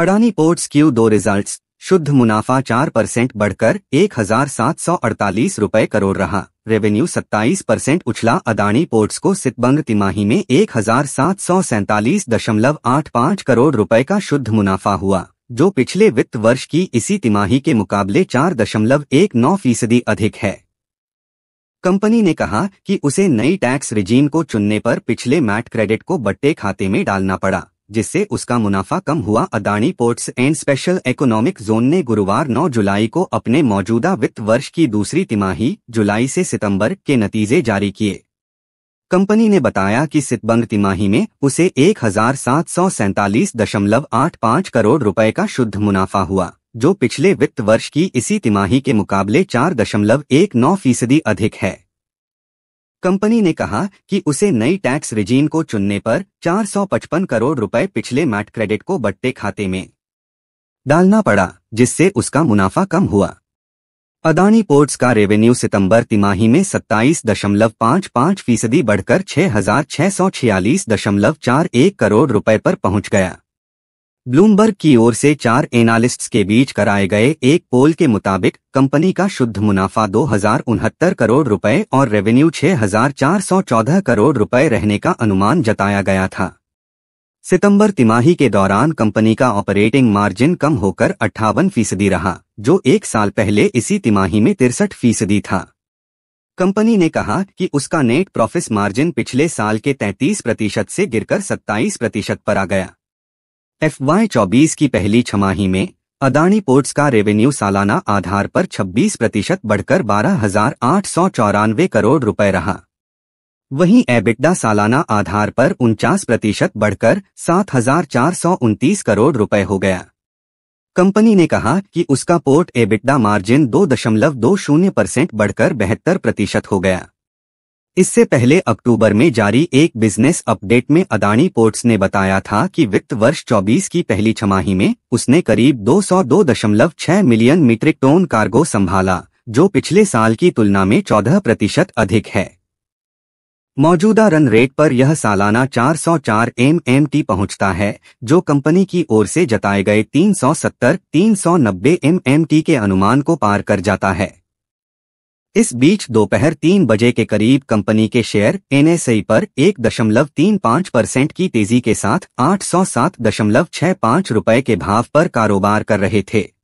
Adani ports Q दो result शुद्ध मुनाफा चार परसेंट बढ़कर एक हजार सात सौ अड़तालीस रूपए करोड़ रहा रेवेन्यू सत्ताईस परसेंट उछला अदानी पोर्ट्स को सितबंग तिमाही में एक हजार सात सौ सैतालीस दशमलव आठ पाँच करोड़ रुपए का शुद्ध मुनाफा हुआ जो पिछले वित्त वर्ष की इसी तिमाही के मुकाबले चार दशमलव एक नौ फीसदी अधिक है कंपनी ने कहा कि उसे नई टैक्स रिजीम को चुनने पर पिछले मैट क्रेडिट को बट्टे खाते में डालना पड़ा जिससे उसका मुनाफा कम हुआ Adani ports and special economic zone ने गुरुवार 9 जुलाई को अपने मौजूदा वित्त वर्ष की दूसरी तिमाही जुलाई से सितंबर के नतीजे जारी किए कंपनी ने बताया कि सितबंग तिमाही में उसे एक करोड़ रुपए का शुद्ध मुनाफा हुआ जो पिछले वित्त वर्ष की इसी तिमाही के मुकाबले चार फीसदी अधिक है कंपनी ने कहा कि उसे नई टैक्स रिजीम को चुनने पर 455 करोड़ रुपए पिछले मैट क्रेडिट को बट्टे खाते में डालना पड़ा जिससे उसका मुनाफा कम हुआ अदानी पोर्ट्स का रेवेन्यू सितंबर तिमाही में 27.55 फीसदी बढ़कर छह करोड़ रुपए पर पहुंच गया ब्लूमबर्ग की ओर से चार एनालिस्ट्स के बीच कराए गए एक पोल के मुताबिक कंपनी का शुद्ध मुनाफा दो करोड़ रुपए और रेवेन्यू 6,414 करोड़ रुपए रहने का अनुमान जताया गया था सितंबर तिमाही के दौरान कंपनी का ऑपरेटिंग मार्जिन कम होकर अट्ठावन फीसदी रहा जो एक साल पहले इसी तिमाही में तिरसठ फीसदी था कंपनी ने कहा कि उसका नेट प्रॉफिट मार्जिन पिछले साल के 33 प्रतिशत से गिरकर 27 प्रतिशत पर आ गया एफवाई चौबीस की पहली छमाही में अदानी पोर्ट्स का रेवेन्यू सालाना आधार पर 26 प्रतिशत बढ़कर बारह करोड़ रुपए रहा वहीं एबिटडा सालाना आधार पर उनचास प्रतिशत बढ़कर सात करोड़ रुपए हो गया कंपनी ने कहा कि उसका पोर्ट एबिटडा मार्जिन दो दशमलव दो शून्य परसेंट बढ़कर बेहतर प्रतिशत हो गया इससे पहले अक्टूबर में जारी एक बिजनेस अपडेट में अदानी पोर्ट्स ने बताया था कि वित्त वर्ष 24 की पहली छमाही में उसने करीब 202.6 मिलियन मीट्रिक टोन कार्गो संभाला जो पिछले साल की तुलना में 14 प्रतिशत अधिक है मौजूदा रन रेट पर यह सालाना 404 एमएमटी पहुंचता है जो कंपनी की ओर से जताए गए 370-390 एमएमटी के अनुमान को पार कर जाता है इस बीच दोपहर तीन बजे के करीब कंपनी के शेयर एनएसई पर एक दशमलव तीन पाँच परसेंट की तेजी के साथ आठ सौ सात दशमलव छह पाँच रूपए के भाव पर कारोबार कर रहे थे